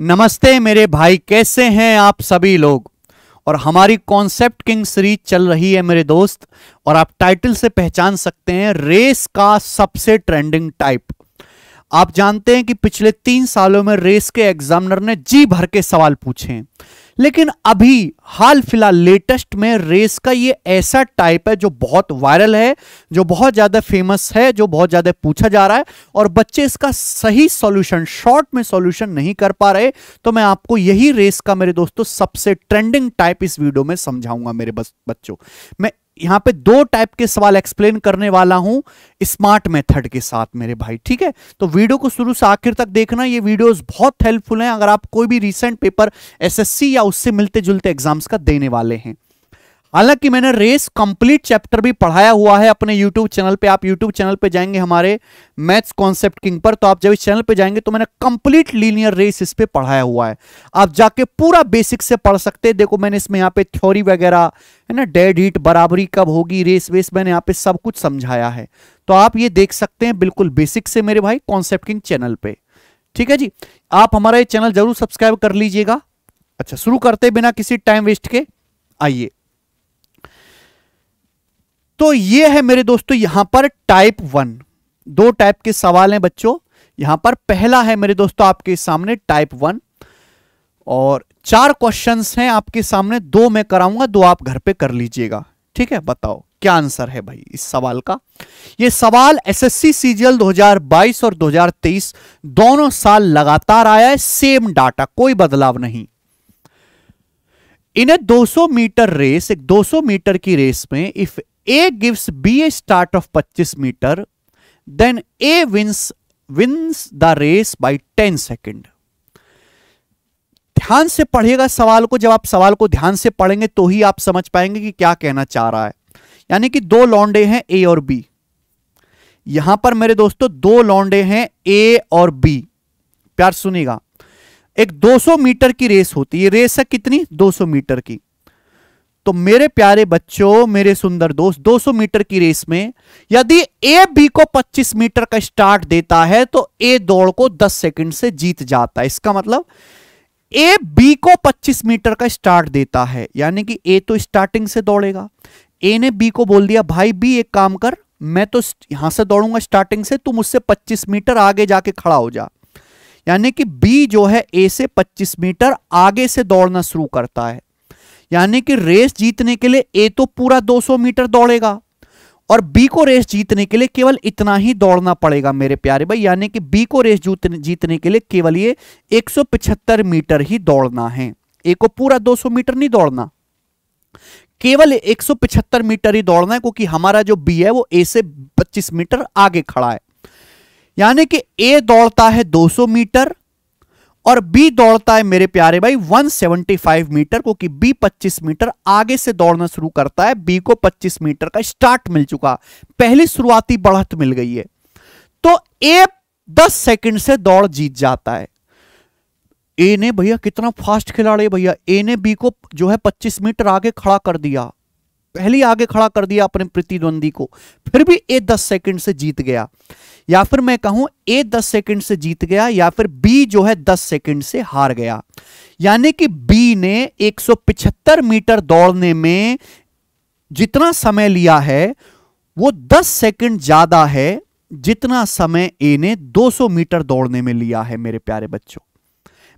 नमस्ते मेरे भाई कैसे हैं आप सभी लोग और हमारी कॉन्सेप्ट किंग सीरीज चल रही है मेरे दोस्त और आप टाइटल से पहचान सकते हैं रेस का सबसे ट्रेंडिंग टाइप आप जानते हैं कि पिछले तीन सालों में रेस के एग्जामिनर ने जी भर के सवाल पूछे हैं लेकिन अभी हाल फिलहाल लेटेस्ट में रेस का ये ऐसा टाइप है जो बहुत वायरल है जो बहुत ज़्यादा फेमस है जो बहुत ज़्यादा पूछा जा रहा है और बच्चे इसका सही सॉल्यूशन शॉर्ट में सॉल्यूशन नहीं कर पा रहे तो मैं आपको यही रेस का मेरे दोस्तों सबसे ट्रेंडिंग टाइप इस वीडियो में समझाऊंगा मेरे बच्चों मैं यहां पे दो टाइप के सवाल एक्सप्लेन करने वाला हूं स्मार्ट मेथड के साथ मेरे भाई ठीक है तो वीडियो को शुरू से आखिर तक देखना ये वीडियोस बहुत हेल्पफुल हैं अगर आप कोई भी रिसेंट पेपर एसएससी या उससे मिलते जुलते एग्जाम्स का देने वाले हैं हालांकि मैंने रेस कंप्लीट चैप्टर भी पढ़ाया हुआ है अपने यूट्यूब चैनल पे आप यूट्यूब चैनल पे जाएंगे हमारे मैथ्स कॉन्सेप्ट किंग पर तो आप जब इस चैनल पे जाएंगे तो मैंने कंप्लीट लीनियर रेस इस पे पढ़ाया हुआ है आप जाके पूरा बेसिक से पढ़ सकते हैं देखो मैंने इसमें यहाँ पे थ्योरी वगैरह है ना डेड हीट बराबरी कब होगी रेस वेस मैंने यहाँ पे सब कुछ समझाया है तो आप ये देख सकते हैं बिल्कुल बेसिक से मेरे भाई कॉन्सेप्ट किंग चैनल पे ठीक है जी आप हमारा ये चैनल जरूर सब्सक्राइब कर लीजिएगा अच्छा शुरू करते बिना किसी टाइम वेस्ट के आइए तो ये है मेरे दोस्तों यहां पर टाइप वन दो टाइप के सवाल हैं बच्चों यहां पर पहला है मेरे दोस्तों आपके सामने टाइप वन और चार क्वेश्चंस हैं आपके सामने दो मैं कराऊंगा दो आप घर पे कर लीजिएगा ठीक है बताओ क्या आंसर है भाई इस सवाल का ये सवाल एसएससी सीजीएल 2022 और 2023 दोनों साल लगातार आया है सेम डाटा कोई बदलाव नहीं इन्हें 200 मीटर रेस एक 200 मीटर की रेस में if A gives B a start of 25 metre then A wins wins the race by 10 second ध्यान से पढ़िएगा सवाल को जब आप सवाल को ध्यान से पढ़ेंगे तो ही आप समझ पाएंगे कि क्या कहना चाह रहा है यानी कि दो लौंडे हैं ए और बी यहां पर मेरे दोस्तों दो लौंडे हैं ए और बी प्यार सुनेगा एक 200 मीटर की रेस होती है रेस है कितनी 200 मीटर की तो मेरे प्यारे बच्चों मेरे सुंदर दोस्त 200 मीटर की रेस में यदि ए बी को 25 मीटर का स्टार्ट देता है तो ए दौड़ को 10 सेकंड से जीत जाता है इसका मतलब ए बी को 25 मीटर का स्टार्ट देता है यानी कि ए तो स्टार्टिंग से दौड़ेगा ए ने बी को बोल दिया भाई बी एक काम कर मैं तो यहां से दौड़ूंगा स्टार्टिंग से तुम उससे पच्चीस मीटर आगे जाके खड़ा हो जा यानी कि बी जो है ए से पच्चीस मीटर आगे से दौड़ना शुरू करता है यानी कि रेस जीतने के लिए ए तो पूरा 200 मीटर दौड़ेगा और बी को रेस जीतने के लिए केवल इतना ही दौड़ना पड़ेगा मेरे प्यारे भाई यानी कि बी को रेस जीतने के लिए केवल ये एक मीटर ही दौड़ना है ए को पूरा 200 मीटर नहीं दौड़ना केवल 175 मीटर ही दौड़ना है क्योंकि हमारा जो बी है वो ए से 25 मीटर आगे खड़ा है यानी कि ए दौड़ता है 200 मीटर और बी दौड़ता है मेरे प्यारे भाई 175 मीटर को कि बी 25 मीटर आगे से दौड़ना शुरू करता है बी को 25 मीटर का स्टार्ट मिल चुका पहली शुरुआती बढ़त मिल गई है तो ए 10 सेकंड से दौड़ जीत जाता है ए ने भैया कितना फास्ट खिलाड़ी भैया ए ने बी को जो है 25 मीटर आगे खड़ा कर दिया पहले आगे खड़ा कर दिया अपने प्रतिद्वंदी को फिर भी ए दस सेकंड से जीत गया या फिर मैं कहूं ए दस सेकंड से जीत गया या फिर बी जो है दस सेकंड से हार गया यानी कि बी ने पिछहत्तर मीटर दौड़ने में जितना समय लिया है वो दस सेकंड ज्यादा है जितना समय ए ने 200 मीटर दौड़ने में लिया है मेरे प्यारे बच्चों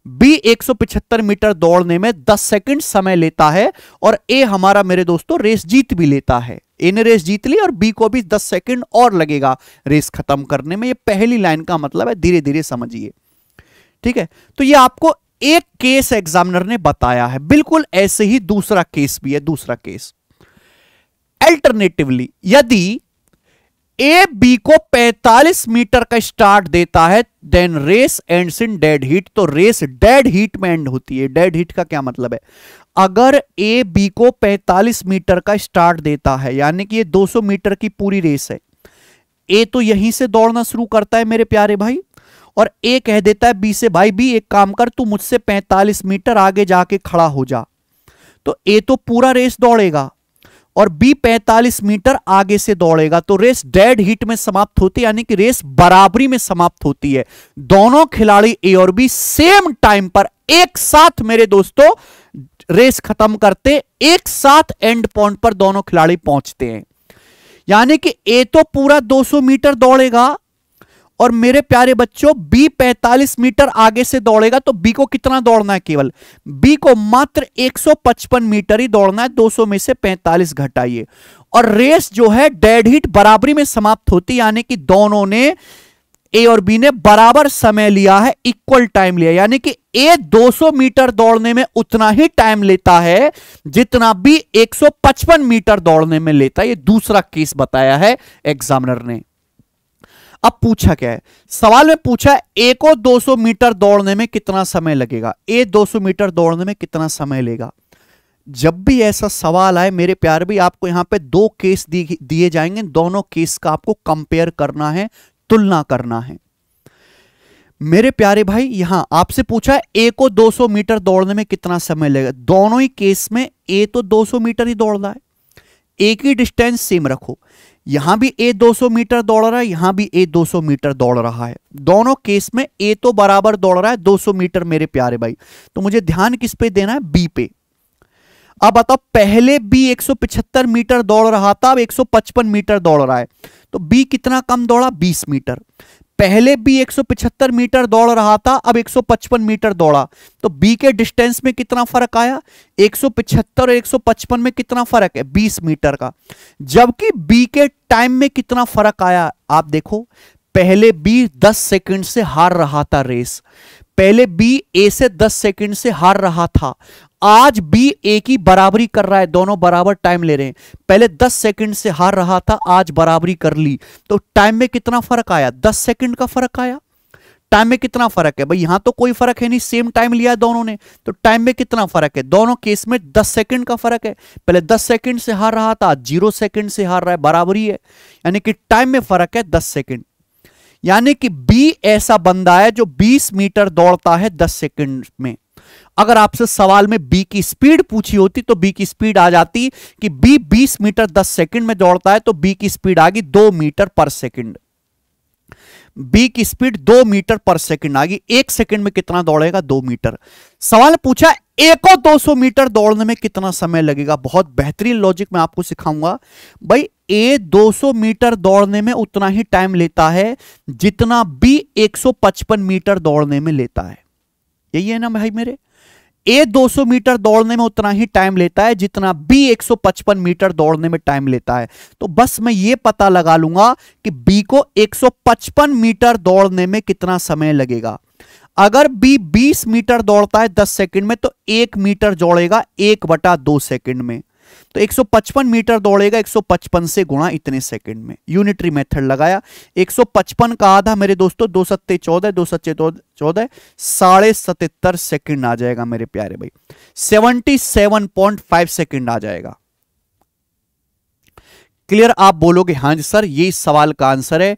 बी 175 मीटर दौड़ने में 10 सेकंड समय लेता है और ए हमारा मेरे दोस्तों रेस जीत भी लेता है ए ने रेस जीत ली और बी को भी 10 सेकंड और लगेगा रेस खत्म करने में ये पहली लाइन का मतलब है धीरे धीरे समझिए ठीक है तो ये आपको एक केस एग्जामिनर ने बताया है बिल्कुल ऐसे ही दूसरा केस भी है दूसरा केस अल्टरनेटिवली यदि ए बी को 45 मीटर का स्टार्ट देता है then race ends in dead heat तो रेस डेड हीट में एंड होती है डेड हीट का क्या मतलब है अगर ए बी को 45 मीटर का स्टार्ट देता है यानी कि ये 200 मीटर की पूरी रेस है ए तो यहीं से दौड़ना शुरू करता है मेरे प्यारे भाई और ए कह देता है बी से भाई बी एक काम कर तू मुझसे 45 मीटर आगे जाके खड़ा हो जा तो ए तो पूरा रेस दौड़ेगा और बी 45 मीटर आगे से दौड़ेगा तो रेस डेड हीट में समाप्त होती है यानी कि रेस बराबरी में समाप्त होती है दोनों खिलाड़ी ए और बी सेम टाइम पर एक साथ मेरे दोस्तों रेस खत्म करते एक साथ एंड पॉइंट पर दोनों खिलाड़ी पहुंचते हैं यानी कि ए तो पूरा 200 मीटर दौड़ेगा और मेरे प्यारे बच्चों बी 45 मीटर आगे से दौड़ेगा तो बी को कितना दौड़ना है केवल बी को मात्र 155 मीटर ही दौड़ना है 200 में से 45 घटाइए और रेस जो है डेड हिट बराबरी में समाप्त होती यानी कि दोनों ने ए और बी ने बराबर समय लिया है इक्वल टाइम लिया यानी कि ए 200 मीटर दौड़ने में उतना ही टाइम लेता है जितना बी 155 मीटर दौड़ने में लेता है ये दूसरा केस बताया है एग्जामिनर ने अब पूछा क्या है सवाल में पूछा ए को 200 मीटर दौड़ने में कितना समय लगेगा ए 200 मीटर दौड़ने में कितना समय लेगा जब भी ऐसा सवाल आए मेरे प्यार भी आपको यहां पे दो केस दिए जाएंगे दोनों केस का आपको कंपेयर करना है तुलना करना है मेरे प्यारे भाई यहां आपसे पूछा ए को 200 मीटर दौड़ने में कितना समय लगेगा दोनों ही केस में ए तो 200 मीटर ही दौड़ रहा है एक ही डिस्टेंस सेम रखो यहां भी ए 200 मीटर दौड़ रहा है यहां भी ए 200 मीटर दौड़ रहा है दोनों केस में ए तो बराबर दौड़ रहा है 200 मीटर मेरे प्यारे भाई तो मुझे ध्यान किस पे देना है बी पे अब बताओ पहले बी 175 मीटर दौड़ रहा था अब 155 मीटर दौड़ रहा है तो बी कितना कम दौड़ा 20 मीटर पहले भी 175 मीटर दौड़ रहा था अब 155 मीटर दौड़ा तो बी के डिस्टेंस में कितना फर्क आया 175 और 155 में कितना फर्क है 20 मीटर का जबकि बी के टाइम में कितना फर्क आया आप देखो पहले बी 10 सेकंड से हार रहा था रेस पहले बी ए से 10 सेकंड से हार रहा था आज बी ए की बराबरी कर रहा है दोनों बराबर टाइम ले रहे हैं पहले 10 सेकंड से हार रहा था आज बराबरी कर ली तो टाइम में कितना फर्क आया 10 सेकंड का फर्क आया टाइम में कितना फर्क है भाई यहां तो कोई फर्क है नहीं सेम टाइम लिया है दोनों ने तो टाइम में कितना फर्क है दोनों केस में 10 सेकंड का फर्क है पहले 10 सेकंड से हार रहा था जीरो सेकंड से हार रहा है बराबरी है यानी कि टाइम में फर्क है 10 सेकंड यानी कि बी ऐसा बंदा है जो 20 मीटर दौड़ता है 10 सेकंड में अगर आपसे सवाल में बी की स्पीड पूछी होती तो बी की स्पीड आ जाती कि बी 20 मीटर 10 सेकंड में दौड़ता है तो बी की स्पीड आ गई दो मीटर पर सेकंड बी की स्पीड दो मीटर पर सेकंड आ गई एक सेकंड में कितना दौड़ेगा दो मीटर सवाल पूछा एको सौ मीटर दौड़ने में कितना समय लगेगा बहुत बेहतरीन लॉजिक मैं आपको सिखाऊंगा भाई ए 200 मीटर दौड़ने में उतना ही टाइम लेता है जितना बी 155 मीटर दौड़ने में लेता है यही है ना भाई मेरे ए 200 मीटर दौड़ने में उतना ही टाइम लेता है जितना बी 155 मीटर दौड़ने में टाइम लेता है तो बस मैं ये पता लगा लूंगा कि बी को 155 मीटर दौड़ने में कितना समय लगेगा अगर बी 20 मीटर दौड़ता है 10 सेकंड में तो एक मीटर दौड़ेगा एक बटा दो सेकंड में तो 155 मीटर दौड़ेगा 155 से गुणा इतने सेकंड में यूनिटरी मेथड लगाया 155 का आधा मेरे दोस्तों दो सत्ते चौदह दो सत्ते चौदह साढ़े सतहत्तर सेकेंड आ जाएगा मेरे प्यारे भाई 77.5 सेकंड आ जाएगा क्लियर आप बोलोगे हाँ जी सर ये सवाल का आंसर है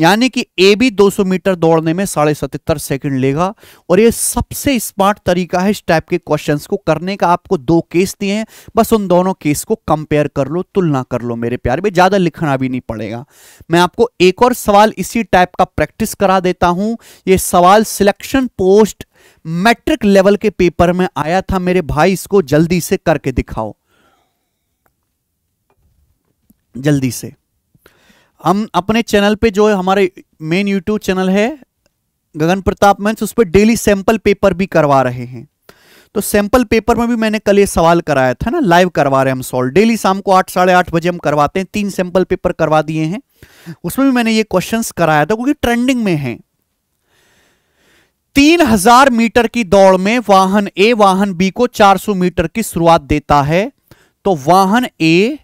यानी कि ए भी 200 मीटर दौड़ने में साढ़े सतहत्तर सेकेंड लेगा और ये सबसे स्मार्ट तरीका है इस टाइप के क्वेश्चंस को करने का आपको दो केस दिए हैं बस उन दोनों केस को कंपेयर कर लो तुलना कर लो मेरे प्यार में ज़्यादा लिखना भी नहीं पड़ेगा मैं आपको एक और सवाल इसी टाइप का प्रैक्टिस करा देता हूं ये सवाल सिलेक्शन पोस्ट मैट्रिक लेवल के पेपर में आया था मेरे भाई इसको जल्दी से करके दिखाओ जल्दी से हम अपने चैनल पे जो हमारे मेन यूट्यूब चैनल है गगन प्रताप मंच उस पर डेली सैंपल पेपर भी करवा रहे हैं तो सैंपल पेपर में भी मैंने कल ये सवाल कराया था ना लाइव करवा रहे हम सॉल्व डेली शाम को आठ साढ़े आठ बजे हम करवाते हैं तीन सैंपल पेपर करवा दिए हैं उसमें भी मैंने ये क्वेश्चंस कराया था क्योंकि ट्रेंडिंग में है तीन हजार मीटर की दौड़ में वाहन ए वाहन बी को चार सौ मीटर की शुरुआत देता है तो वाहन ए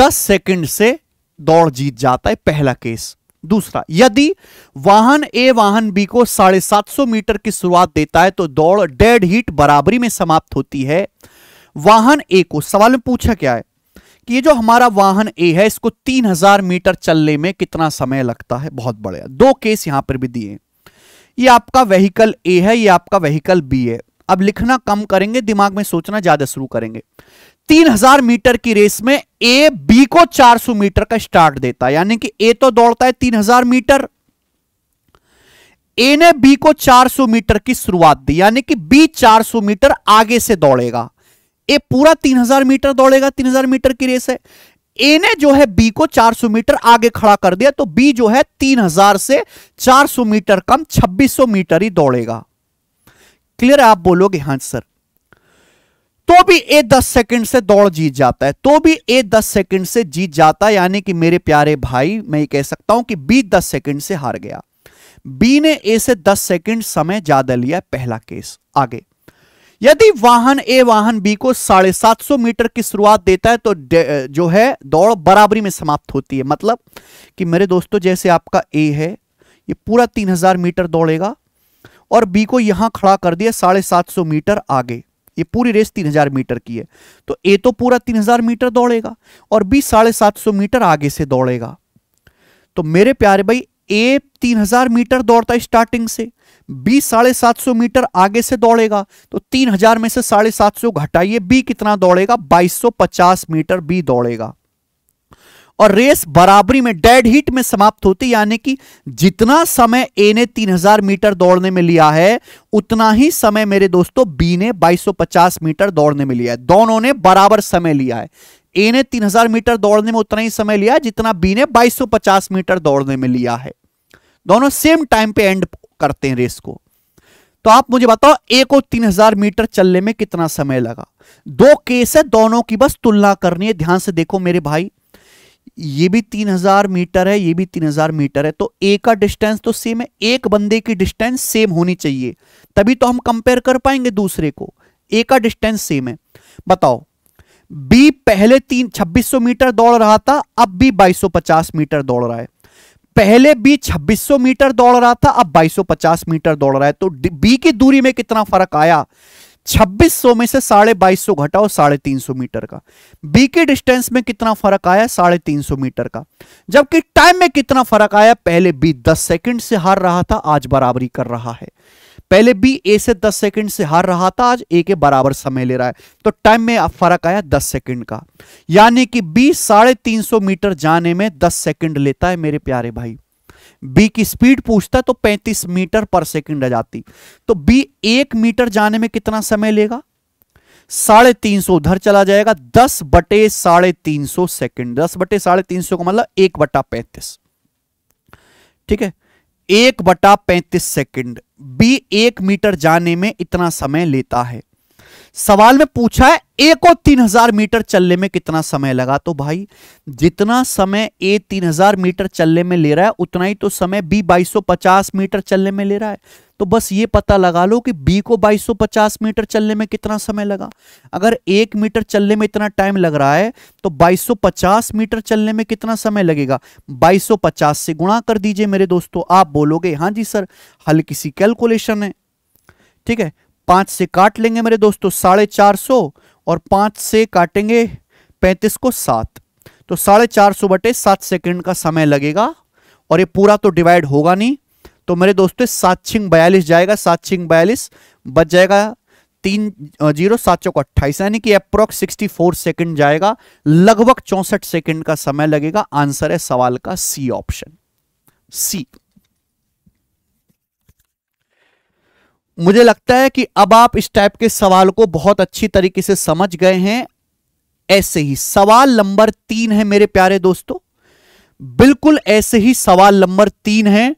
दस सेकेंड से दौड़ जीत जाता है पहला केस दूसरा यदि वाहन ए वाहन बी को साढ़े सात सौ मीटर की शुरुआत देता है तो दौड़ डेड हीट बराबरी में समाप्त होती है वाहन ए को सवाल में पूछा क्या है कि ये जो हमारा वाहन ए है इसको तीन हजार मीटर चलने में कितना समय लगता है बहुत बढ़िया दो केस यहां पर भी दिए ये आपका वेहीकल ए है ये आपका वेहीकल बी है अब लिखना कम करेंगे दिमाग में सोचना ज्यादा शुरू करेंगे 3000 मीटर की रेस में ए बी को 400 मीटर का स्टार्ट देता है यानी कि ए तो दौड़ता है 3000 मीटर ए ने बी को 400 मीटर की शुरुआत दी यानी कि बी 400 मीटर आगे से दौड़ेगा ए पूरा 3000 मीटर दौड़ेगा 3000 मीटर की रेस है ए ने जो है बी को 400 मीटर आगे खड़ा कर दिया तो बी जो है 3000 से 400 मीटर कम 2600 मीटर ही दौड़ेगा क्लियर आप बोलोगे हाँ सर तो भी ए दस सेकंड से दौड़ जीत जाता है तो भी ए दस सेकंड से जीत जाता है यानी कि मेरे प्यारे भाई मैं ये कह सकता हूं कि बी दस सेकंड से हार गया बी ने ए से दस सेकंड समय ज्यादा लिया पहला केस आगे यदि वाहन ए वाहन बी को साढ़े सात सौ मीटर की शुरुआत देता है तो जो है दौड़ बराबरी में समाप्त होती है मतलब कि मेरे दोस्तों जैसे आपका ए है ये पूरा तीन हजार मीटर दौड़ेगा और बी को यहां खड़ा कर दिया साढ़े सात सौ मीटर आगे ये पूरी रेस 3000 मीटर की है तो ए तो पूरा 3000 मीटर दौड़ेगा और बी साढ़े सात सौ मीटर आगे से दौड़ेगा तो मेरे प्यारे भाई ए 3000 मीटर दौड़ता है स्टार्टिंग से बी साढ़े सात सौ मीटर आगे से दौड़ेगा तो 3000 में से साढ़े सात सौ घटाइए बी कितना दौड़ेगा 2250 मीटर बी दौड़ेगा और रेस बराबरी में डेड हीट में समाप्त होती यानी कि जितना समय ए ने 3000 मीटर दौड़ने में लिया है उतना ही समय मेरे दोस्तों बी ने 2250 मीटर दौड़ने में लिया है दोनों ने बराबर समय लिया है ए ने 3000 मीटर दौड़ने में उतना ही समय लिया जितना बी ने 2250 मीटर दौड़ने में लिया है दोनों सेम टाइम पे एंड करते हैं रेस को तो आप मुझे बताओ ए को 3000 मीटर चलने में कितना समय लगा दो केस है दोनों की बस तुलना करनी है ध्यान से देखो मेरे भाई ये भी तीन हजार मीटर है ये भी तीन हजार मीटर है तो ए का डिस्टेंस तो सेम है एक बंदे की डिस्टेंस सेम होनी चाहिए तभी तो हम कंपेयर कर पाएंगे दूसरे को ए का डिस्टेंस सेम है बताओ बी पहले तीन सौ मीटर दौड़ रहा था अब बी 2250 मीटर दौड़ रहा है पहले बी 2600 मीटर दौड़ रहा था अब 2250 मीटर दौड़ रहा है तो बी की दूरी में कितना फर्क आया 2600 में से साढ़े बाईस घटाओ साढ़े तीन मीटर का बी के डिस्टेंस में कितना फर्क आया साढ़े तीन मीटर का जबकि टाइम में कितना फर्क आया पहले बी 10 सेकंड से हार रहा था आज बराबरी कर रहा है पहले बी ए से 10 सेकंड से हार रहा था आज ए के बराबर समय ले रहा है तो टाइम में फर्क आया 10 सेकंड का यानी कि बी साढ़े तीन मीटर जाने में दस सेकंड लेता है मेरे प्यारे भाई बी की स्पीड पूछता तो 35 मीटर पर सेकंड आ जाती तो बी एक मीटर जाने में कितना समय लेगा साढ़े तीन सौ उधर चला जाएगा दस बटे साढ़े तीन सौ सेकेंड दस बटे साढ़े तीन सौ का मतलब एक बटा पैंतीस ठीक है एक बटा पैंतीस सेकेंड बी एक मीटर जाने में इतना समय लेता है सवाल में पूछा है ए को 3000 मीटर चलने में कितना समय लगा तो भाई जितना समय ए 3000 मीटर चलने में ले रहा है उतना ही तो समय बी 2250 मीटर चलने में ले रहा है तो बस ये पता लगा लो कि बी को 2250 मीटर चलने में कितना समय लगा अगर एक मीटर चलने में इतना टाइम लग रहा है तो 2250 मीटर चलने में कितना समय लगेगा 2250 से गुणा कर दीजिए मेरे दोस्तों आप बोलोगे हाँ जी सर हल किसी कैलकुलेशन है ठीक है पांच से काट लेंगे मेरे दोस्तों साढ़े चार सौ और पांच से काटेंगे पैंतीस को सात तो साढ़े चार सौ बटे सात सेकेंड का समय लगेगा और ये पूरा तो डिवाइड होगा नहीं तो मेरे दोस्तों सात छिंग बयालीस जाएगा सात छिंग बयालीस बच जाएगा तीन जीरो सात चौक अट्ठाईस यानी कि अप्रोक्स सिक्सटी फोर सेकेंड जाएगा लगभग चौंसठ सेकेंड का समय लगेगा आंसर है सवाल का सी ऑप्शन सी मुझे लगता है कि अब आप इस टाइप के सवाल को बहुत अच्छी तरीके से समझ गए हैं ऐसे ही सवाल नंबर तीन है मेरे प्यारे दोस्तों बिल्कुल ऐसे ही सवाल नंबर तीन है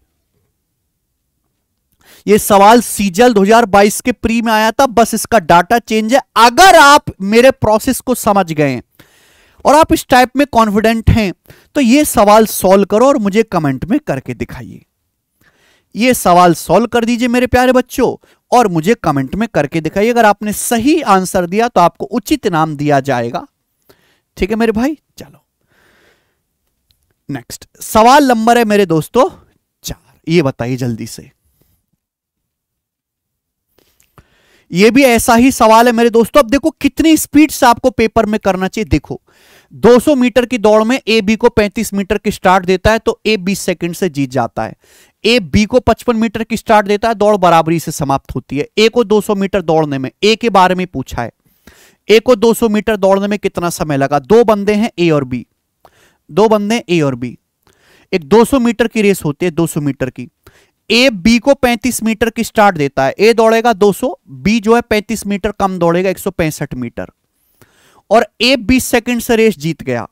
ये सवाल सीजल 2022 के प्री में आया था बस इसका डाटा चेंज है अगर आप मेरे प्रोसेस को समझ गए और आप इस टाइप में कॉन्फिडेंट हैं तो ये सवाल सॉल्व करो और मुझे कमेंट में करके दिखाइए ये सवाल सॉल्व कर दीजिए मेरे प्यारे बच्चों और मुझे कमेंट में करके दिखाइए अगर आपने सही आंसर दिया तो आपको उचित नाम दिया जाएगा ठीक है मेरे भाई चलो नेक्स्ट सवाल नंबर है मेरे दोस्तों चार ये बताइए जल्दी से ये भी ऐसा ही सवाल है मेरे दोस्तों अब देखो कितनी स्पीड से आपको पेपर में करना चाहिए देखो 200 मीटर की दौड़ में ए बी को 35 मीटर की स्टार्ट देता है तो ए 20 सेकंड से जीत जाता है ए बी को 55 मीटर की स्टार्ट देता है दौड़ बराबरी से समाप्त होती है ए को 200 मीटर दौड़ने में ए के बारे में पूछा है ए को 200 मीटर दौड़ने में कितना समय लगा दो बंदे हैं ए और बी दो बंदे ए और बी एक 200 मीटर की रेस होती है 200 मीटर की ए बी को 35 मीटर की स्टार्ट देता है ए दौड़ेगा 200 बी जो है पैंतीस मीटर कम दौड़ेगा एक मीटर और ए बीस सेकेंड से रेस जीत गया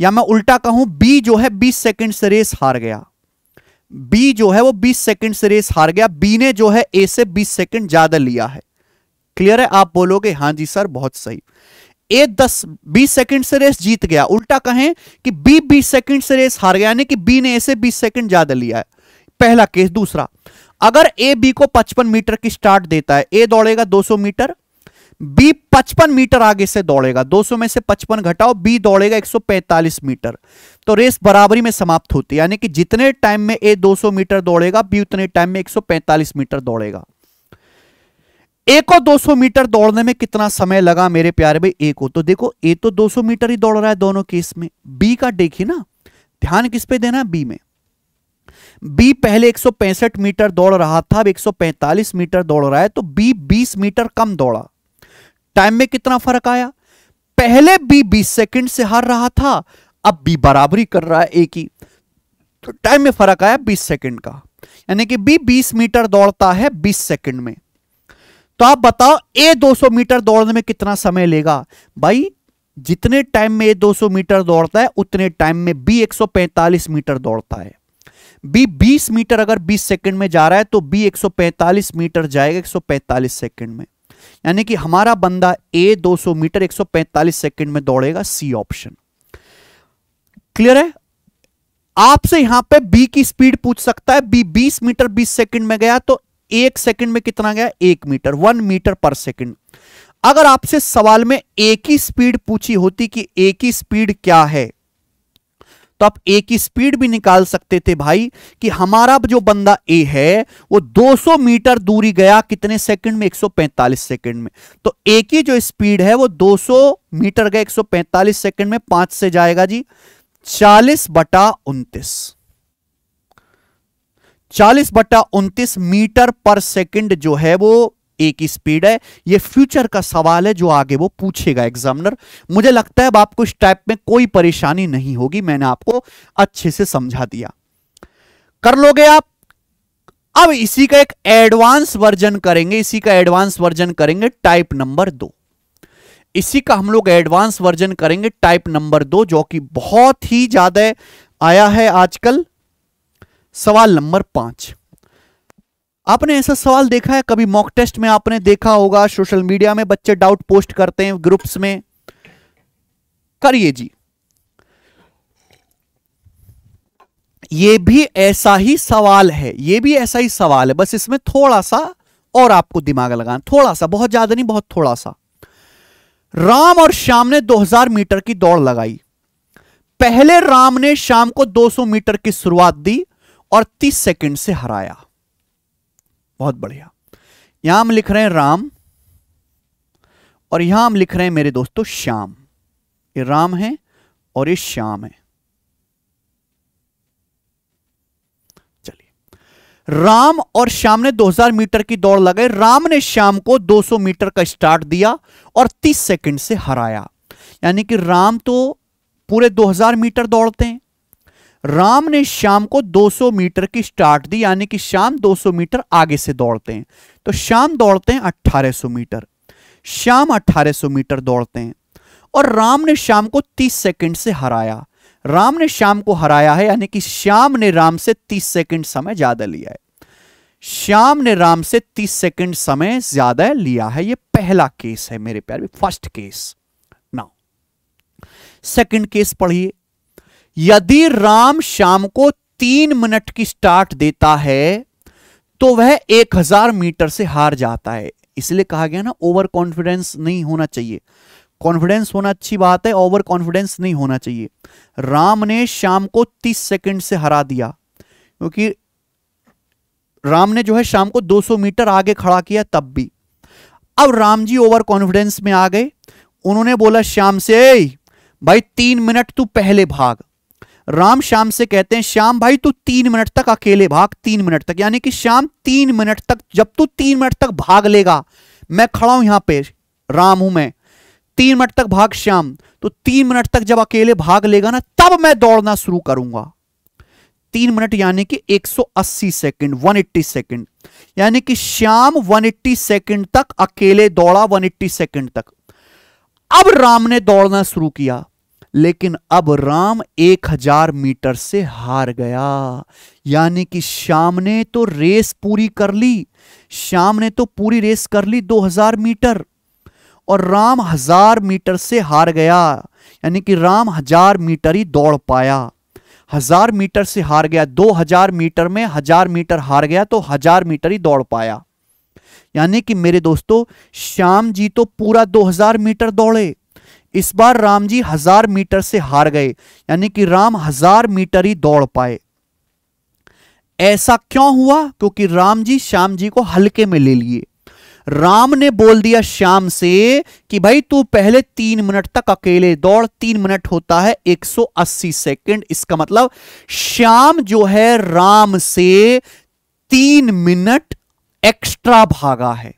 या मैं उल्टा कहूं बी जो है बीस सेकेंड से रेस हार गया बी जो है वो 20 सेकंड से रेस हार गया बी ने जो है ए से 20 सेकंड ज्यादा लिया है क्लियर है आप बोलोगे हाँ जी सर बहुत सही ए 10 20 सेकंड से रेस जीत गया उल्टा कहें कि बी 20 सेकंड से रेस हार गया यानी कि बी ने ए से 20 सेकंड ज्यादा लिया है पहला केस दूसरा अगर ए बी को 55 मीटर की स्टार्ट देता है ए दौड़ेगा 200 मीटर बी 55 मीटर आगे से दौड़ेगा 200 में से 55 घटाओ बी दौड़ेगा 145 मीटर तो रेस बराबरी में समाप्त होती है यानी कि जितने टाइम में ए 200 मीटर दौड़ेगा बी उतने टाइम में 145 मीटर दौड़ेगा ए को 200 मीटर दौड़ने में कितना समय लगा मेरे प्यारे भाई ए को तो देखो ए तो 200 मीटर ही दौड़ रहा है दोनों केस में बी का देखिए ना ध्यान किस पे देना बी में बी पहले एक मीटर दौड़ रहा था अब एक मीटर दौड़ रहा है तो बी बीस मीटर कम दौड़ा टाइम में कितना फर्क आया पहले बी बीस सेकंड से हार रहा था अब बी बराबरी कर रहा है ए की तो टाइम में फर्क आया बीस सेकंड का यानी कि बी बीस मीटर दौड़ता है बीस सेकंड में तो आप बताओ ए 200 मीटर दौड़ने में कितना समय लेगा भाई जितने टाइम में ए 200 मीटर दौड़ता है उतने टाइम में बी 145 मीटर दौड़ता है बी 20 मीटर अगर 20 सेकंड में जा रहा है तो बी 145 मीटर जाएगा 145 सेकंड में यानी कि हमारा बंदा ए 200 मीटर 145 सेकंड में दौड़ेगा सी ऑप्शन क्लियर है आपसे यहां पे बी की स्पीड पूछ सकता है बी 20 मीटर 20 सेकंड में गया तो एक सेकंड में कितना गया एक metre one metre per second अगर आपसे सवाल में एक ही स्पीड पूछी होती कि एक ही स्पीड क्या है तो आप ए की स्पीड भी निकाल सकते थे भाई कि हमारा जो बंदा ए है वो 200 मीटर दूरी गया कितने सेकंड में 145 सेकंड में तो ए की जो स्पीड है वो 200 मीटर गए 145 सेकंड में पांच से जाएगा जी 40 बटा उन्तीस 40 बटा उन्तीस मीटर पर सेकंड जो है वो ए की स्पीड है ये फ्यूचर का सवाल है जो आगे वो पूछेगा एग्जामिनर मुझे लगता है अब आपको इस टाइप में कोई परेशानी नहीं होगी मैंने आपको अच्छे से समझा दिया कर लोगे आप अब इसी का एक एडवांस वर्जन करेंगे इसी का एडवांस वर्जन करेंगे टाइप नंबर दो इसी का हम लोग एडवांस वर्जन करेंगे टाइप नंबर दो जो कि बहुत ही ज्यादा आया है आजकल सवाल नंबर पांच आपने ऐसा सवाल देखा है कभी मॉक टेस्ट में आपने देखा होगा सोशल मीडिया में बच्चे डाउट पोस्ट करते हैं ग्रुप्स में करिए जी ये भी ऐसा ही सवाल है ये भी ऐसा ही सवाल है बस इसमें थोड़ा सा और आपको दिमाग लगाना थोड़ा सा बहुत ज्यादा नहीं बहुत थोड़ा सा राम और श्याम ने 2000 मीटर की दौड़ लगाई पहले राम ने शाम को 200 मीटर की शुरुआत दी और 30 सेकंड से हराया बहुत बढ़िया यहां हम लिख रहे हैं राम और यहां हम लिख रहे हैं मेरे दोस्तों श्याम ये राम है और ये श्याम है चलिए राम और श्याम ने 2000 मीटर की दौड़ लगाई राम ने श्याम को 200 मीटर का स्टार्ट दिया और 30 सेकंड से हराया यानी कि राम तो पूरे 2000 मीटर दौड़ते हैं राम ने शाम को 200 मीटर की स्टार्ट दी यानी कि शाम 200 मीटर आगे से दौड़ते हैं तो शाम दौड़ते हैं 1800 मीटर शाम 1800 मीटर दौड़ते हैं और राम ने शाम को 30 सेकंड से हराया राम ने शाम को हराया है यानी कि श्याम ने राम से 30 सेकंड समय ज्यादा लिया है श्याम ने राम से 30 सेकंड समय ज्यादा लिया है यह पहला केस है मेरे प्यार फर्स्ट केस ना सेकेंड केस पढ़िए यदि राम शाम को तीन मिनट की स्टार्ट देता है तो वह एक हजार मीटर से हार जाता है इसलिए कहा गया ना ओवर कॉन्फिडेंस नहीं होना चाहिए कॉन्फिडेंस होना अच्छी बात है ओवर कॉन्फिडेंस नहीं होना चाहिए राम ने शाम को तीस सेकंड से हरा दिया क्योंकि राम ने जो है शाम को 200 मीटर आगे खड़ा किया तब भी अब राम जी ओवर कॉन्फिडेंस में आ गए उन्होंने बोला शाम से भाई तीन मिनट तू पहले भाग राम श्याम से कहते हैं श्याम भाई तू तीन मिनट तक अकेले भाग तीन मिनट तक यानी कि श्याम तीन मिनट तक जब तू तीन मिनट तक भाग लेगा मैं खड़ा हूं यहां पे राम हूं मैं तीन मिनट तक भाग श्याम तो तीन मिनट तक जब अकेले भाग लेगा ना तब मैं दौड़ना शुरू करूंगा तीन मिनट यानी कि 180 सेकंड 180 सेकंड यानी कि श्याम 180 सेकंड तक अकेले दौड़ा 180 सेकंड तक अब राम ने दौड़ना शुरू किया लेकिन अब राम एक हजार मीटर से हार गया यानी कि श्याम ने तो रेस पूरी कर ली श्याम ने तो पूरी रेस कर ली दो हजार मीटर और राम हजार मीटर से हार गया यानी कि राम हजार मीटर ही दौड़ पाया हजार मीटर से हार गया दो हजार मीटर में हजार मीटर हार गया तो हजार मीटर ही दौड़ पाया यानी कि मेरे दोस्तों श्याम जी तो पूरा 2000 मीटर दौड़े इस बार राम जी हजार मीटर से हार गए यानी कि राम हजार मीटर ही दौड़ पाए ऐसा क्यों हुआ क्योंकि राम जी श्याम जी को हल्के में ले लिए राम ने बोल दिया श्याम से कि भाई तू पहले तीन मिनट तक अकेले दौड़ तीन मिनट होता है 180 सेकंड इसका मतलब श्याम जो है राम से तीन मिनट एक्स्ट्रा भागा है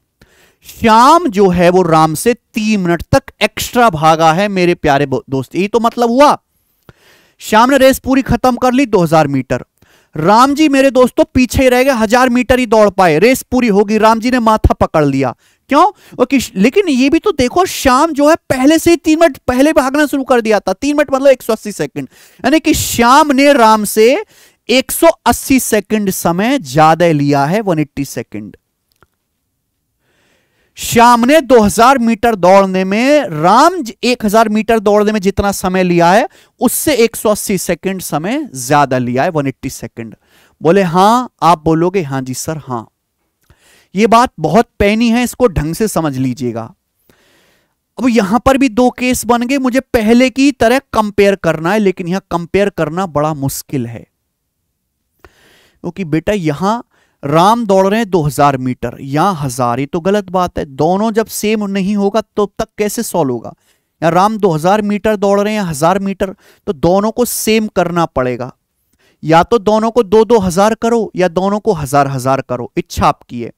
श्याम जो है वो राम से तीन मिनट तक एक्स्ट्रा भागा है मेरे प्यारे दोस्त यही तो मतलब हुआ श्याम ने रेस पूरी खत्म कर ली 2000 मीटर राम जी मेरे दोस्तों पीछे ही रह गए हजार मीटर ही दौड़ पाए रेस पूरी होगी राम जी ने माथा पकड़ लिया क्यों ओके लेकिन ये भी तो देखो श्याम जो है पहले से ही तीन मिनट पहले भागना शुरू कर दिया था तीन मिनट मतलब एक सौ अस्सी सेकेंड यानी कि श्याम ने राम से 180 सेकंड समय ज्यादा लिया है 180 सेकंड श्याम ने 2000 मीटर दौड़ने में राम 1000 मीटर दौड़ने में जितना समय लिया है उससे 180 सेकंड समय ज्यादा लिया है 180 सेकंड बोले हां आप बोलोगे हाँ जी सर हां ये बात बहुत पैनी है इसको ढंग से समझ लीजिएगा अब यहां पर भी दो केस बन गए मुझे पहले की तरह कंपेयर करना है लेकिन यहां कंपेयर करना बड़ा मुश्किल है क्योंकि तो बेटा यहां राम दौड़ रहे हैं 2000 मीटर या हजार ये तो गलत बात है दोनों जब सेम नहीं होगा तो तक कैसे सॉल्व होगा या राम 2000 मीटर दौड़ रहे हैं हजार मीटर तो दोनों को सेम करना पड़ेगा या तो दोनों को दो दो हजार करो या दोनों को हजार हजार करो इच्छा आपकी है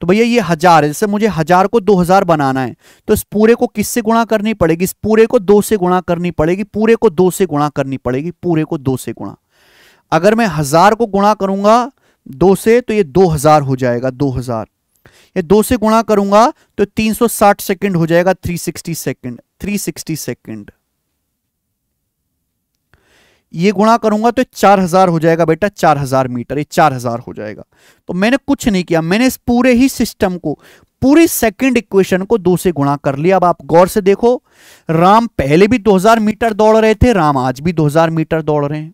तो भैया ये हजार है जैसे मुझे हजार को दो हजार बनाना है तो इस पूरे को किससे गुणा करनी पड़ेगी इस पूरे को दो से गुणा करनी पड़ेगी पूरे को दो से गुणा करनी पड़ेगी पूरे को दो से गुणा अगर मैं हजार को गुणा करूंगा दो से तो ये दो हजार हो जाएगा दो हजार ये दो से गुणा करूंगा तो 360 सेकंड हो जाएगा 360 सेकंड 360 सेकंड ये गुणा करूंगा तो चार हजार हो जाएगा बेटा चार हजार मीटर ये चार हजार हो जाएगा तो मैंने कुछ नहीं किया मैंने इस पूरे ही सिस्टम को पूरी सेकंड इक्वेशन को दो से गुणा कर लिया अब आप गौर से देखो राम पहले भी 2000 मीटर दौड़ रहे थे राम आज भी 2000 मीटर दौड़ रहे हैं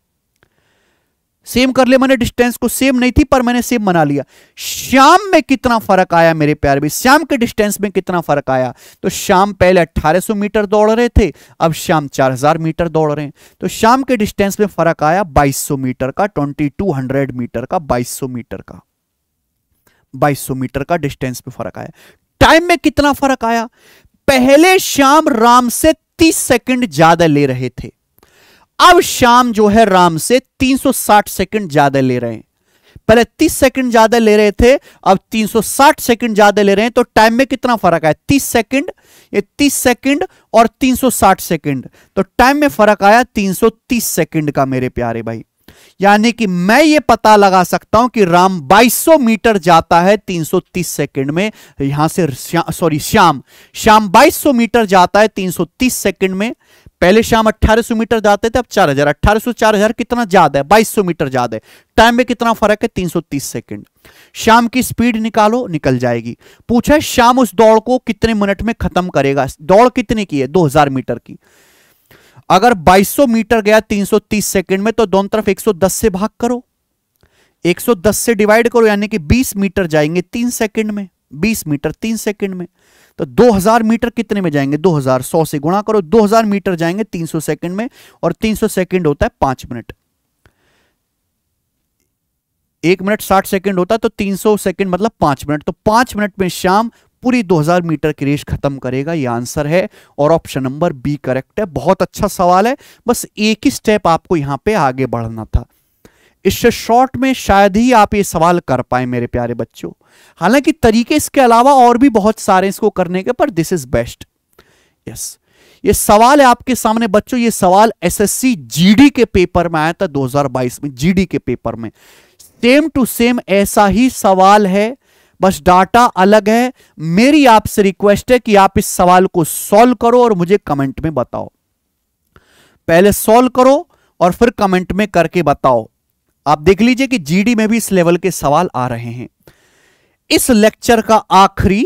सेम कर लिया मैंने डिस्टेंस को सेम नहीं थी पर मैंने सेम बना लिया शाम में कितना फर्क आया मेरे प्यार भी शाम के डिस्टेंस में कितना फर्क आया तो शाम पहले 1800 मीटर दौड़ रहे थे अब शाम 4000 मीटर दौड़ रहे हैं तो शाम के डिस्टेंस में फर्क आया 2200 मीटर का 2200 मीटर का 2200 मीटर का 2200 मीटर का डिस्टेंस में फर्क आया टाइम में कितना फर्क आया पहले शाम राम से तीस सेकेंड ज्यादा ले रहे थे अब शाम जो है राम से 360 सेकंड ज्यादा ले रहे हैं पहले 30 सेकंड ज्यादा ले रहे थे अब 360 सेकंड ज्यादा ले रहे हैं तो टाइम में कितना फर्क आया 30 सेकंड ये 30 सेकंड और 360 सेकंड तो टाइम में फर्क आया 330 सेकंड का मेरे प्यारे भाई यानी कि मैं ये पता लगा सकता हूं कि राम 2200 मीटर जाता है 330 सेकंड में यहां से सॉरी श्या, श्याम श्याम 2200 मीटर जाता है 330 सेकंड में पहले शाम 1800 मीटर जाते थे अब 4000 1800 4000 कितना ज्यादा है 2200 मीटर ज्यादा है टाइम में कितना फर्क है 330 सेकंड शाम की स्पीड निकालो निकल जाएगी पूछा है शाम उस दौड़ को कितने मिनट में खत्म करेगा दौड़ कितने की है 2000 मीटर की अगर 2200 मीटर गया 330 सेकंड में तो दोनों तरफ 110 से भाग करो 110 से डिवाइड करो यानी कि 20 मीटर जाएंगे तीन सेकंड में 20 मीटर तीन सेकंड में तो 2000 मीटर कितने में जाएंगे 2000 100 से गुणा करो 2000 मीटर जाएंगे 300 सेकंड में और 300 सेकंड होता है पांच मिनट एक मिनट साठ सेकंड होता है तो 300 सेकंड मतलब पांच मिनट तो पांच मिनट में शाम पूरी 2000 मीटर की रेस खत्म करेगा ये आंसर है और ऑप्शन नंबर बी करेक्ट है बहुत अच्छा सवाल है बस एक ही स्टेप आपको यहां पर आगे बढ़ना था इससे शॉर्ट में शायद ही आप ये सवाल कर पाए मेरे प्यारे बच्चों हालांकि तरीके इसके अलावा और भी बहुत सारे इसको करने के पर दिस इज बेस्ट यस ये सवाल है आपके सामने बच्चों ये सवाल एसएससी जीडी के पेपर में आया था 2022 में जीडी के पेपर में सेम टू सेम ऐसा ही सवाल है बस डाटा अलग है मेरी आपसे रिक्वेस्ट है कि आप इस सवाल को सॉल्व करो और मुझे कमेंट में बताओ पहले सॉल्व करो और फिर कमेंट में करके बताओ आप देख लीजिए कि जीडी में भी इस लेवल के सवाल आ रहे हैं इस लेक्चर का आखिरी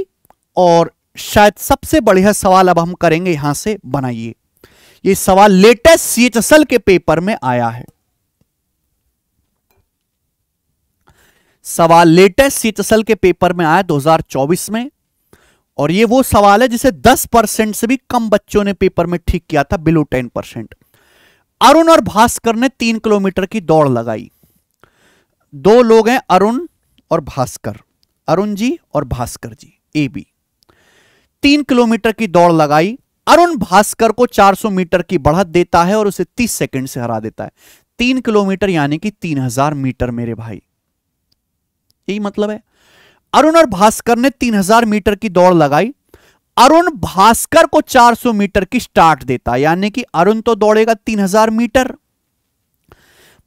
और शायद सबसे बढ़िया सवाल अब हम करेंगे यहां से बनाइए ये सवाल लेटेस्ट सीएचएसएल के पेपर में आया है सवाल लेटेस्ट सीएचएसएल के पेपर में आया 2024 में और ये वो सवाल है जिसे 10 परसेंट से भी कम बच्चों ने पेपर में ठीक किया था बिलो 10 परसेंट अरुण और भास्कर ने तीन किलोमीटर की दौड़ लगाई दो लोग हैं अरुण और भास्कर अरुण जी और भास्कर जी ए बी तीन किलोमीटर की दौड़ लगाई अरुण भास्कर को 400 मीटर की बढ़त देता है और उसे 30 सेकंड से हरा देता है तीन किलोमीटर यानी कि 3000 मीटर मेरे भाई यही मतलब है अरुण और भास्कर ने 3000 मीटर की दौड़ लगाई अरुण भास्कर को 400 मीटर की स्टार्ट देता है यानी कि अरुण तो दौड़ेगा 3000 मीटर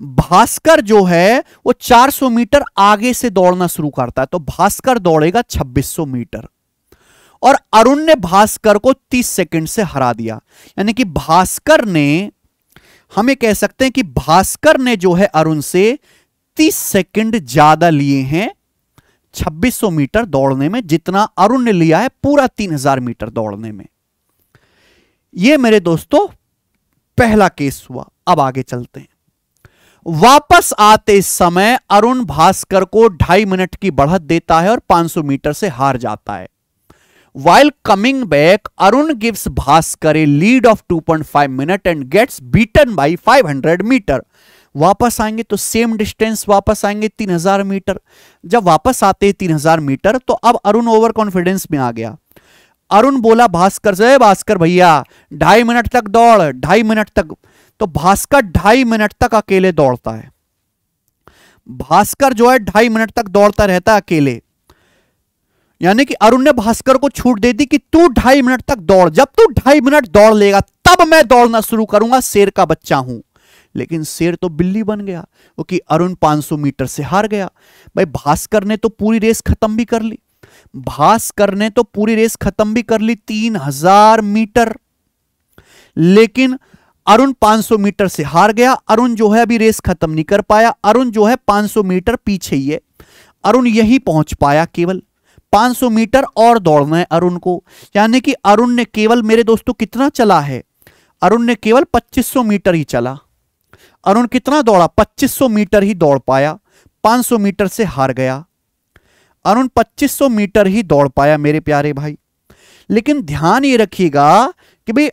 भास्कर जो है वो 400 मीटर आगे से दौड़ना शुरू करता है तो भास्कर दौड़ेगा 2600 मीटर और अरुण ने भास्कर को 30 सेकंड से हरा दिया यानी कि भास्कर ने हमें कह सकते हैं कि भास्कर ने जो है अरुण से 30 सेकंड ज्यादा लिए हैं 2600 मीटर दौड़ने में जितना अरुण ने लिया है पूरा 3000 मीटर दौड़ने में यह मेरे दोस्तों पहला केस हुआ अब आगे चलते हैं वापस आते समय अरुण भास्कर को ढाई मिनट की बढ़त देता है और 500 मीटर से हार जाता है while coming back Arun gives Bhaskar a lead of 2.5 and gets beaten by five 500 metre वापस आएंगे तो सेम डिस्टेंस वापस आएंगे 3000 मीटर जब वापस आते हैं 3000 मीटर तो अब अरुण ओवर कॉन्फिडेंस में आ गया अरुण बोला भास्कर से भास्कर भैया ढाई मिनट तक दौड़ ढाई मिनट तक तो भास्कर ढाई मिनट तक अकेले दौड़ता है भास्कर जो है ढाई मिनट तक दौड़ता रहता है अकेले यानी कि अरुण ने भास्कर को छूट दे दी कि तू ढाई मिनट तक दौड़ जब तू ढाई मिनट दौड़ लेगा तब मैं दौड़ना शुरू करूंगा शेर का बच्चा हूं लेकिन शेर तो बिल्ली बन गया क्योंकि अरुण 500 मीटर से हार गया भाई भास्कर ने तो पूरी रेस खत्म भी कर ली भास्कर ने तो पूरी रेस खत्म भी कर ली तीन हजार मीटर लेकिन अरुण 500 मीटर से हार गया अरुण जो है अभी रेस खत्म नहीं कर पाया अरुण जो है 500 मीटर पीछे ही है अरुण यही पहुंच पाया केवल 500 मीटर और दौड़ना है अरुण को यानी कि अरुण ने केवल मेरे दोस्तों कितना चला है अरुण ने केवल 2500 मीटर ही चला अरुण कितना दौड़ा 2500 मीटर ही दौड़ पाया 500 मीटर से हार गया अरुण 2500 मीटर ही दौड़ पाया मेरे प्यारे भाई लेकिन ध्यान ये रखिएगा कि भाई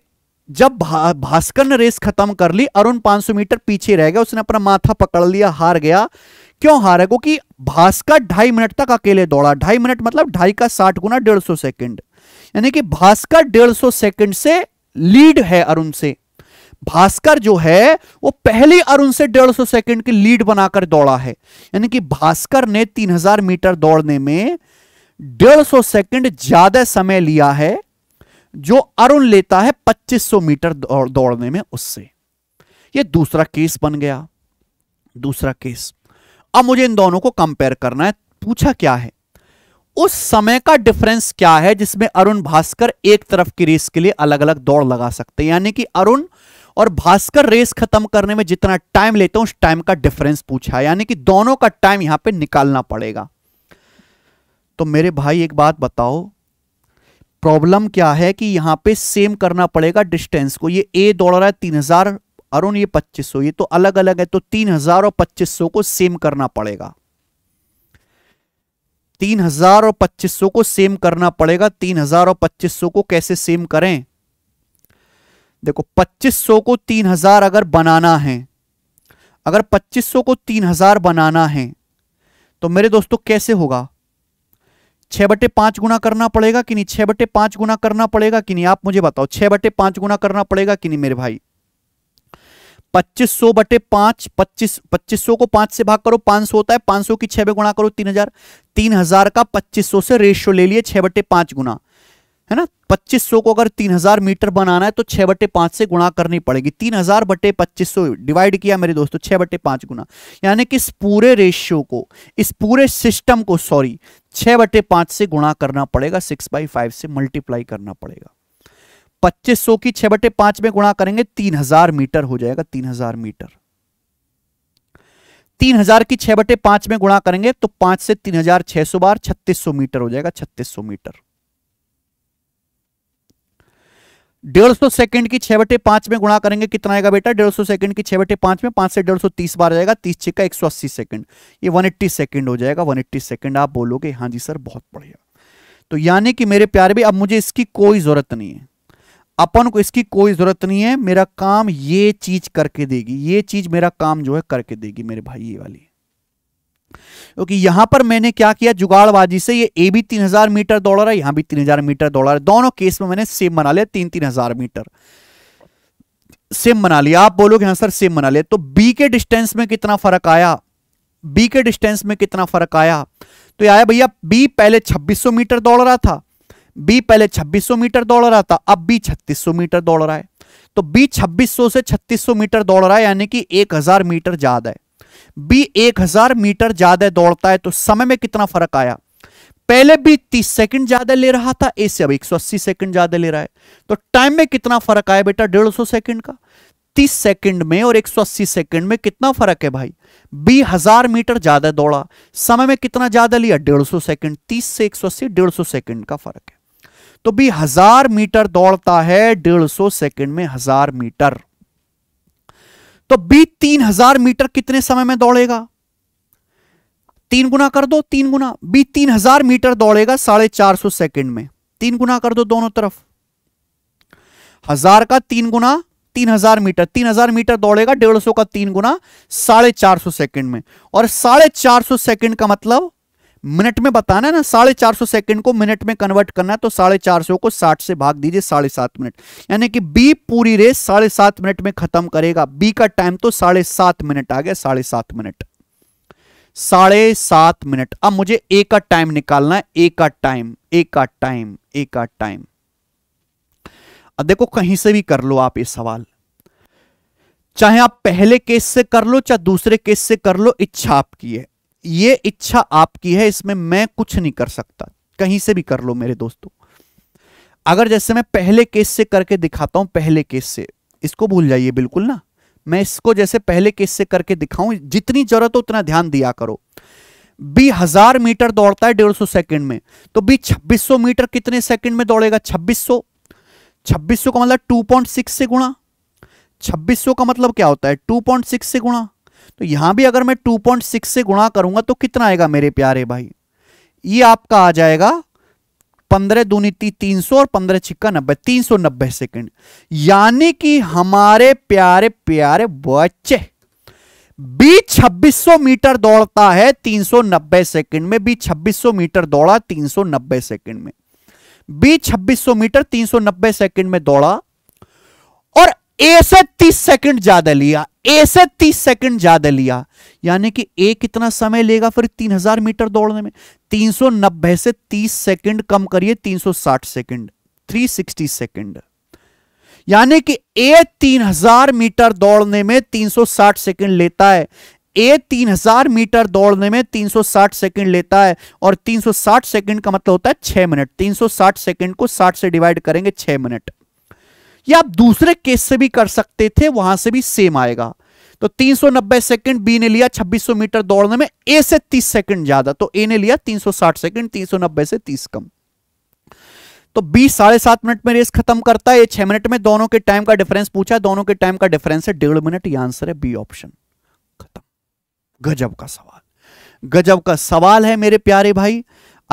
जब भा, भास्कर ने रेस खत्म कर ली अरुण 500 मीटर पीछे रह गया उसने अपना माथा पकड़ लिया हार गया क्यों हार है क्योंकि भास्कर ढाई मिनट तक अकेले दौड़ा ढाई मिनट मतलब ढाई का साठ गुना डेढ़ सौ सेकेंड यानी कि भास्कर डेढ़ सौ सेकेंड से लीड है अरुण से भास्कर जो है वो पहले अरुण से डेढ़ सौ सेकेंड की लीड बनाकर दौड़ा है यानी कि भास्कर ने तीन हजार मीटर दौड़ने में डेढ़ सौ सेकेंड ज्यादा समय लिया है जो अरुण लेता है 2500 मीटर दौड़ने में उससे ये दूसरा केस बन गया दूसरा केस अब मुझे इन दोनों को कंपेयर करना है पूछा क्या है उस समय का डिफरेंस क्या है जिसमें अरुण भास्कर एक तरफ की रेस के लिए अलग अलग दौड़ लगा सकते हैं यानी कि अरुण और भास्कर रेस खत्म करने में जितना टाइम लेते हैं उस टाइम का डिफरेंस पूछा है यानी कि दोनों का टाइम यहां पे निकालना पड़ेगा तो मेरे भाई एक बात बताओ प्रॉब्लम क्या है कि यहां पे सेम करना पड़ेगा डिस्टेंस को ये ए दौड़ रहा है तीन हजार अरुण ये पच्चीस सौ ये तो अलग अलग है तो तीन हजार और पच्चीस सौ को सेम करना पड़ेगा तीन हजार और पच्चीस सौ को सेम करना पड़ेगा तीन हजार और पच्चीस सौ को कैसे सेम करें देखो पच्चीस सौ को तीन हजार अगर बनाना है अगर पच्चीस सौ को तीन हजार बनाना है तो मेरे दोस्तों कैसे होगा छह बटे पांच गुना करना पड़ेगा कि नहीं छह बटे पांच गुना करना पड़ेगा कि नहीं आप मुझे बताओ छह बटे पांच गुना करना पड़ेगा कि नहीं मेरे भाई पच्चीस सौ बटे पांच पच्चीस पच्चीस सौ को पांच से भाग करो पांच सौ होता है पांच सौ की छह में गुणा करो तीन हजार तीन हजार का पच्चीस सौ से रेशियो ले लिए छह बटे पांच गुना है ना 2500 को अगर 3000 मीटर बनाना है तो 6 बटे पांच से गुणा करनी पड़ेगी 3000 बटे 2500 डिवाइड किया मेरे दोस्तों 6 बटे पांच गुना यानी कि इस पूरे रेशियो को इस पूरे सिस्टम को सॉरी 6 बटे पांच से गुणा करना पड़ेगा 6 बाई फाइव से मल्टीप्लाई करना पड़ेगा 2500 की 6 बटे पांच में गुणा करेंगे 3000 मीटर हो जाएगा 3000 मीटर 3000 की 6 बटे पांच में गुणा करेंगे तो पांच से 3600 बार छत्तीस मीटर हो जाएगा छत्तीस मीटर डेढ़ सौ सेकेंड की छह बटे पांच में गुणा करेंगे कितना आएगा बेटा डेढ़ सौ सेकंड की छह बटे पांच में पांच से डेढ़ सौ तीस बार जाएगा तीस छिका एक सौ अस्सी सेकंड ये वन एट्टी सेकेंड हो जाएगा वन एट्टी सेकंड आप बोलोगे हाँ जी सर बहुत बढ़िया तो यानी कि मेरे प्यारे भी अब मुझे इसकी कोई जरूरत नहीं है अपन को इसकी कोई जरूरत नहीं है मेरा काम ये चीज करके देगी ये चीज मेरा काम जो है करके देगी मेरे भाई ये वाली क्योंकि यहां पर मैंने क्या किया जुगाड़बाजी से ये ए भी तीन हजार मीटर दौड़ रहा है यहां भी तीन हजार मीटर दौड़ रहा है दोनों केस में मैंने सेम बना लिया तीन तीन हजार मीटर सेम बना लिया आप बोलोगे हाँ सर सेम बना लिया तो बी के डिस्टेंस में कितना फर्क आया बी के डिस्टेंस में कितना फर्क आया तो आया भैया बी पहले 2600 मीटर दौड़ रहा था बी पहले 2600 मीटर दौड़ रहा था अब बी 3600 मीटर दौड़ रहा है तो बी 2600 से 3600 मीटर दौड़ रहा है यानी कि 1000 मीटर ज्यादा है बी एक हजार मीटर ज्यादा दौड़ता है तो समय में कितना फर्क आया पहले भी 30 सेकंड ज्यादा ले रहा था ए से अब 180 सेकंड ज्यादा ले रहा है तो टाइम में कितना फर्क आया बेटा 150 सेकंड का 30 सेकंड में और 180 सेकंड में कितना फर्क है भाई बी हजार मीटर ज्यादा दौड़ा समय में कितना ज्यादा लिया डेढ़ सौ सेकंड तीस से डेढ़ सौ सेकंड का फर्क है तो बी हजार मीटर दौड़ता है डेढ़ सौ सेकंड में हजार मीटर तो बी तीन हजार मीटर कितने समय में दौड़ेगा तीन गुना कर दो तीन गुना बी तीन हजार मीटर दौड़ेगा साढ़े चार सौ सेकेंड में तीन गुना कर दो दोनों तरफ हजार का तीन गुना तीन हजार मीटर तीन हजार मीटर दौड़ेगा डेढ़ सौ का तीन गुना साढ़े चार सौ सेकेंड में और साढ़े चार सौ सेकेंड का मतलब मिनट में बताना है ना साढ़े चार सौ सेकेंड को मिनट में कन्वर्ट करना है तो साढ़े चार सौ को साठ से भाग दीजिए साढ़े सात मिनट यानी कि बी पूरी रेस साढ़े सात मिनट में खत्म करेगा बी का टाइम तो साढ़े सात मिनट आ गया साढ़े सात मिनट साढ़े सात मिनट अब मुझे ए का टाइम निकालना है ए का टाइम ए का टाइम ए का टाइम अब देखो कहीं से भी कर लो आप ये सवाल चाहे आप पहले केस से कर लो चाहे दूसरे केस से कर लो इच्छा आपकी है ये इच्छा आपकी है इसमें मैं कुछ नहीं कर सकता कहीं से भी कर लो मेरे दोस्तों अगर जैसे मैं पहले केस से करके दिखाता हूं पहले केस से इसको भूल जाइए बिल्कुल ना मैं इसको जैसे पहले केस से करके दिखाऊं जितनी जरूरत हो उतना ध्यान दिया करो बी हजार मीटर दौड़ता है डेढ़ सौ सेकेंड में तो बी छब्बीस सौ मीटर कितने सेकंड में दौड़ेगा छब्बीस सौ छब्बीस सौ का मतलब टू पॉइंट सिक्स से गुणा छब्बीस सौ का मतलब क्या होता है टू पॉइंट सिक्स से गुणा तो यहां भी अगर मैं 2.6 से गुणा करूंगा तो कितना आएगा मेरे प्यारे भाई ये आपका आ जाएगा पंद्रह दूनी तीन सौ और पंद्रह छिक्का नब्बे तीन सौ नब्बे सेकेंड यानी कि हमारे प्यारे प्यारे बच्चे बी 2600 मीटर दौड़ता है 390 सेकेंड में बी 2600 मीटर दौड़ा 390 सेकेंड में बी 2600 मीटर 390 सेकेंड में दौड़ा और ए से तीस सेकंड ज्यादा लिया ए से तीस सेकंड ज्यादा लिया यानी कि ए कितना समय लेगा फिर तीन हजार मीटर दौड़ने में तीन सौ नब्बे से तीस सेकंड कम करिए तीन सौ साठ सेकंड थ्री सिक्सटी सेकंड यानी कि ए तीन हजार मीटर दौड़ने में तीन सौ साठ सेकंड लेता है ए तीन हजार मीटर दौड़ने में तीन सौ साठ सेकंड लेता है और तीन सौ साठ सेकंड का मतलब होता है छह मिनट तीन सौ साठ सेकंड को साठ से डिवाइड करेंगे छह मिनट या आप दूसरे केस से भी कर सकते थे वहां से भी सेम आएगा तो 390 सेकंड बी ने लिया 2600 मीटर दौड़ने में ए से 30 सेकंड ज्यादा तो ए ने लिया 360 सेकंड 390 से 30 कम तो बी साढ़े सात मिनट में रेस खत्म करता है ये छह मिनट में दोनों के टाइम का डिफरेंस पूछा दोनों के टाइम का डिफरेंस है डेढ़ मिनट ये आंसर है बी ऑप्शन खत्म गजब का सवाल गजब का सवाल है मेरे प्यारे भाई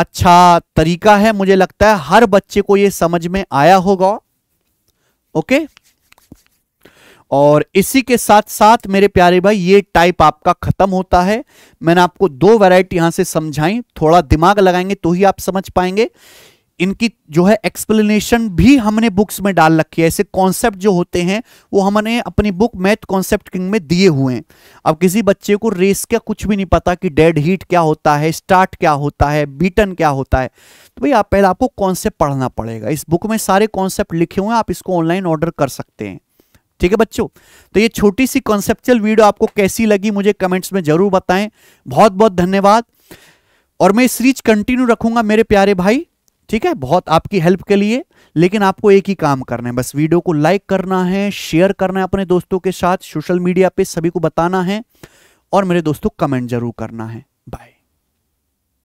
अच्छा तरीका है मुझे लगता है हर बच्चे को यह समझ में आया होगा ओके और इसी के साथ साथ मेरे प्यारे भाई ये टाइप आपका खत्म होता है मैंने आपको दो वैरायटी यहां से समझाई थोड़ा दिमाग लगाएंगे तो ही आप समझ पाएंगे इनकी जो है एक्सप्लेनेशन भी हमने बुक्स में डाल रखी है ऐसे कॉन्सेप्ट जो होते हैं वो हमने अपनी बुक मैथ कॉन्सेप्ट किंग में दिए हुए हैं अब किसी बच्चे को रेस का कुछ भी नहीं पता कि डेड हीट क्या होता है स्टार्ट क्या होता है बीटन क्या होता है तो भाई आप पहले आपको कॉन्सेप्ट पढ़ना पड़ेगा इस बुक में सारे कॉन्सेप्ट लिखे हुए हैं आप इसको ऑनलाइन ऑर्डर कर सकते हैं ठीक है बच्चों तो ये छोटी सी कॉन्सेप्चुअल वीडियो आपको कैसी लगी मुझे कमेंट्स में जरूर बताएं बहुत बहुत धन्यवाद और मैं सीरीज कंटिन्यू रखूंगा मेरे प्यारे भाई ठीक है बहुत आपकी हेल्प के लिए लेकिन आपको एक ही काम करना है बस वीडियो को लाइक करना है शेयर करना है अपने दोस्तों के साथ सोशल मीडिया पे सभी को बताना है और मेरे दोस्तों कमेंट जरूर करना है